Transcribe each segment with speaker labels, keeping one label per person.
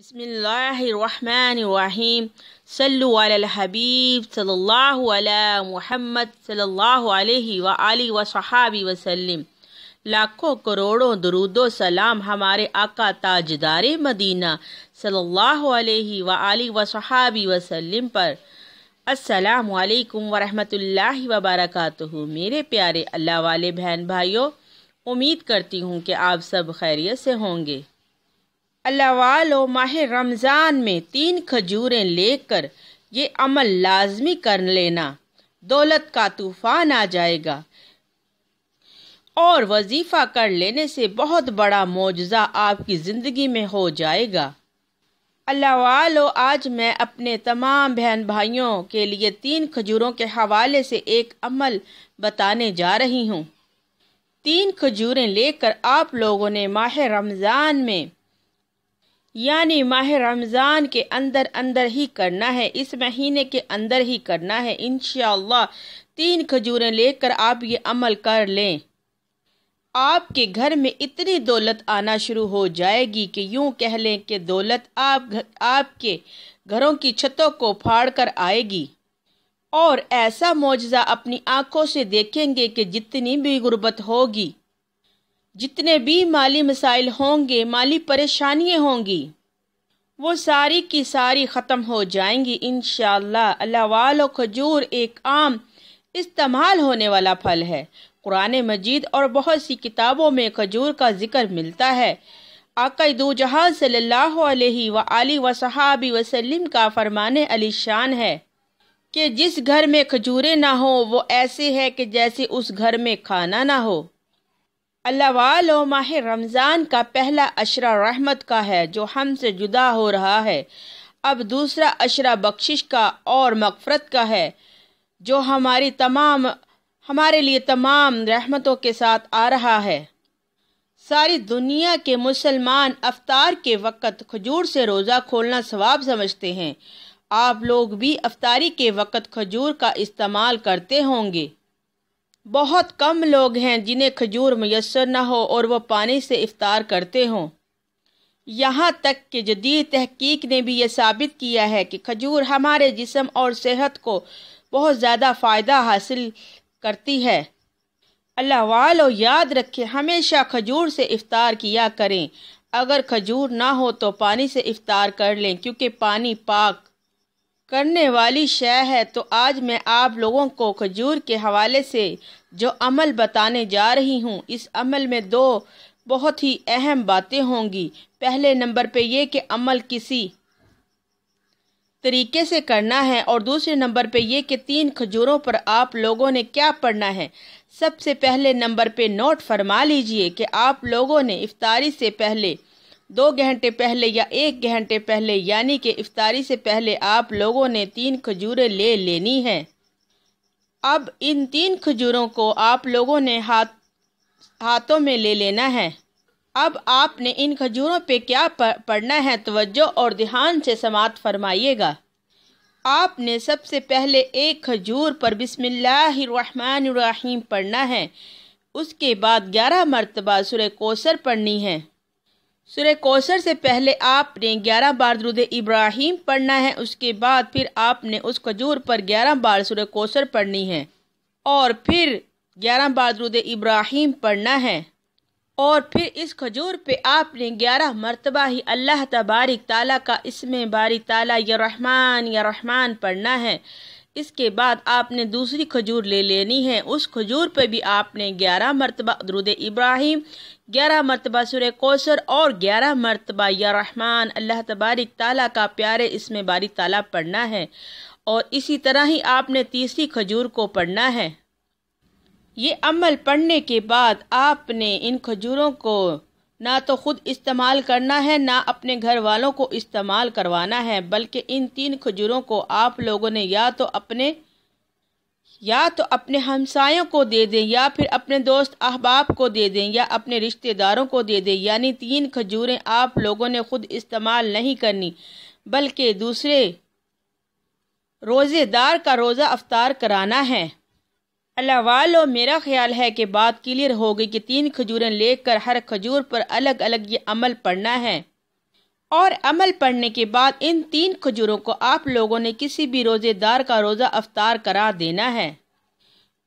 Speaker 1: बसमीम सल्लबीब सल्ला महमद सल्ला वसहाबी वसलम लाखों करोड़ों दरुदो सलाम हमारे आका ताजदार मदीना सल्लल्लाहु अलैहि व सहाबी वसल्लम पर असलकम वरहमतुल्लाहि वबरकatuह मेरे प्यारे अल्लाह वाले बहन भाइयों उम्मीद करती हूँ कि आप सब खैरियत से होंगे अल्लाह वालो माह रमज़ान में तीन खजूरें लेकर ये अमल लाजमी कर लेना दौलत का तूफ़ान आ जाएगा और वजीफ़ा कर लेने से बहुत बड़ा मुआजा आपकी ज़िंदगी में हो जाएगा अल्लाह वालो आज मैं अपने तमाम बहन भाइयों के लिए तीन खजूरों के हवाले से एक अमल बताने जा रही हूँ तीन खजूरें लेकर आप लोगों ने माह रमज़ान में यानी माह रमज़ान के अंदर अंदर ही करना है इस महीने के अंदर ही करना है इन तीन खजूरें लेकर आप ये अमल कर लें आपके घर में इतनी दौलत आना शुरू हो जाएगी कि यूं कह लें कि दौलत आप आपके घरों की छतों को फाड़ कर आएगी और ऐसा मुआजा अपनी आंखों से देखेंगे कि जितनी भी गुर्बत होगी जितने भी माली मसाइल होंगे माली परेशानियाँ होंगी वो सारी की सारी ख़त्म हो जाएंगी इन अल्लाह खजूर एक आम इस्तेमाल होने वाला फल है कुरान मजीद और बहुत सी किताबों में खजूर का जिक्र मिलता है आका जहाँ सल्ला अलैहि व सहाबी वसल्लम का फरमान शान है कि जिस घर में खजूरें ना हो वो ऐसे है कि जैसे उस घर में खाना ना हो अल्लाह माह रमज़ान का पहला अशरा रहमत का है जो हम से जुदा हो रहा है अब दूसरा अशरा बख्शिश का और मकफरत का है जो हमारी तमाम हमारे लिए तमाम रहमतों के साथ आ रहा है सारी दुनिया के मुसलमान अफ्तार के वक़्त खजूर से रोज़ा खोलना सवाब समझते हैं आप लोग भी अफ्तारी के वक़्त खजूर का इस्तेमाल करते होंगे बहुत कम लोग हैं जिन्हें खजूर मैसर न हो और वह पानी से इफ्तार करते हों यहाँ तक कि जदीद तहकीक ने भी यह साबित किया है कि खजूर हमारे जिसम और सेहत को बहुत ज़्यादा फ़ायदा हासिल करती है अल्लाह वालों याद रखें हमेशा खजूर से इफ्तार किया करें अगर खजूर ना हो तो पानी से इफ़ार कर लें क्योंकि पानी पाक करने वाली शय है तो आज मैं आप लोगों को खजूर के हवाले से जो अमल बताने जा रही हूँ इस अमल में दो बहुत ही अहम बातें होंगी पहले नंबर पे ये कि अमल किसी तरीके से करना है और दूसरे नंबर पे ये कि तीन खजूरों पर आप लोगों ने क्या पढ़ना है सबसे पहले नंबर पे नोट फरमा लीजिए कि आप लोगों ने इफ्तारी से पहले दो घंटे पहले या एक घंटे पहले यानी कि इफ्तारी से पहले आप लोगों ने तीन खजूरें ले लेनी हैं अब इन तीन खजूरों को आप लोगों ने हाथ हाथों में ले लेना है अब आपने इन खजूरों पे क्या पढ़ना है तवज्जो और ध्यान से समात फरमाइएगा आपने सबसे पहले एक खजूर पर बिसमीम पढ़ना है उसके बाद ग्यारह मरतबा सुर कोसर पढ़नी है सुर कौशर से पहले आपने ग्यारह बार दरुद इब्राहिम पढ़ना है उसके बाद फिर आपने उस खजूर पर ग्यारह बार सुर कौशर पढ़नी है और फिर ग्यारह बार दरुद इब्राहिम पढ़ना है और फिर इस खजूर पे आपने ग्यारह मरतबा ही अल्लाह तबारिक ताला का इसमें बारी ताला या रहमान या रहमान पढ़ना है इसके बाद आपने दूसरी खजूर ले लेनी है उस खजूर पर भी आपने ग्यारह मरतबा दरुद इब्राहिम ग्यारह मरतबा सुर कौसर और ग्यारह मरतबा या रहमान अल्लाह तबारिक ताला का प्यारे इसमें बारी ताला पढ़ना है और इसी तरह ही आपने तीसरी खजूर को पढ़ना है ये अमल पढ़ने के बाद आपने इन खजूरों को ना तो खुद इस्तेमाल करना है ना अपने घर वालों को इस्तेमाल करवाना है बल्कि इन तीन खजूरों को आप लोगों ने या तो अपने या तो अपने हमसायों को दे दें या फिर अपने दोस्त अहबाब को दे दें या अपने रिश्तेदारों को दे दें यानी तीन खजूरें आप लोगों ने खुद इस्तेमाल नहीं करनी बल्कि दूसरे रोज़ेदार का रोज़ा अफ्तार कराना है अल्लाह वालो मेरा ख्याल है कि बात क्लियर हो गई कि तीन खजूरें लेकर हर खजूर पर अलग अलग ये अमल पढ़ना है और अमल पढ़ने के बाद इन तीन खजूरों को आप लोगों ने किसी भी रोज़ेदार का रोज़ा अफ्तार करा देना है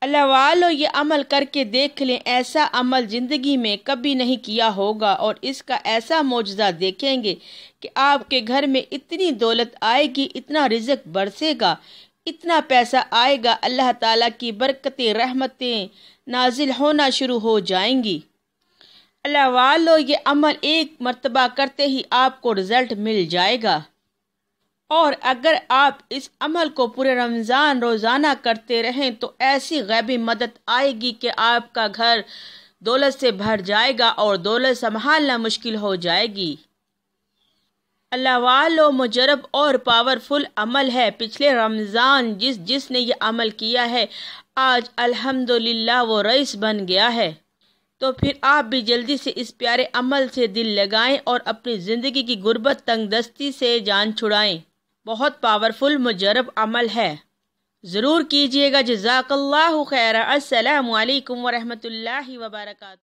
Speaker 1: अल्लाह वालो ये अमल करके देख लें ऐसा अमल ज़िंदगी में कभी नहीं किया होगा और इसका ऐसा मुआजा देखेंगे कि आपके घर में इतनी दौलत आएगी इतना रिजक बरसेगा इतना पैसा आएगा अल्लाह ताला की बरकतें रहमतें नाजिल होना शुरू हो जाएंगी अल्लाह वालो ये अमल एक मरतबा करते ही आपको रिज़ल्ट मिल जाएगा और अगर आप इस अमल को पूरे रमज़ान रोज़ाना करते रहें तो ऐसी गैबी मदद आएगी कि आपका घर दौलत से भर जाएगा और दौलत संभालना मुश्किल हो जाएगी अल्लाह मुजरब और पावरफुल अमल है पिछले रमज़ान जिस जिसने यह अमल किया है आज अल्हम्दुलिल्लाह वो रईस बन गया है तो फिर आप भी जल्दी से इस प्यारे अमल से दिल लगाएं और अपनी ज़िंदगी की गुर्बत तंगदस्ती से जान छुड़ाएं बहुत पावरफुल मुजरब अमल है ज़रूर कीजिएगा जजाकल्ला खैर असलकम वरहमल वबरक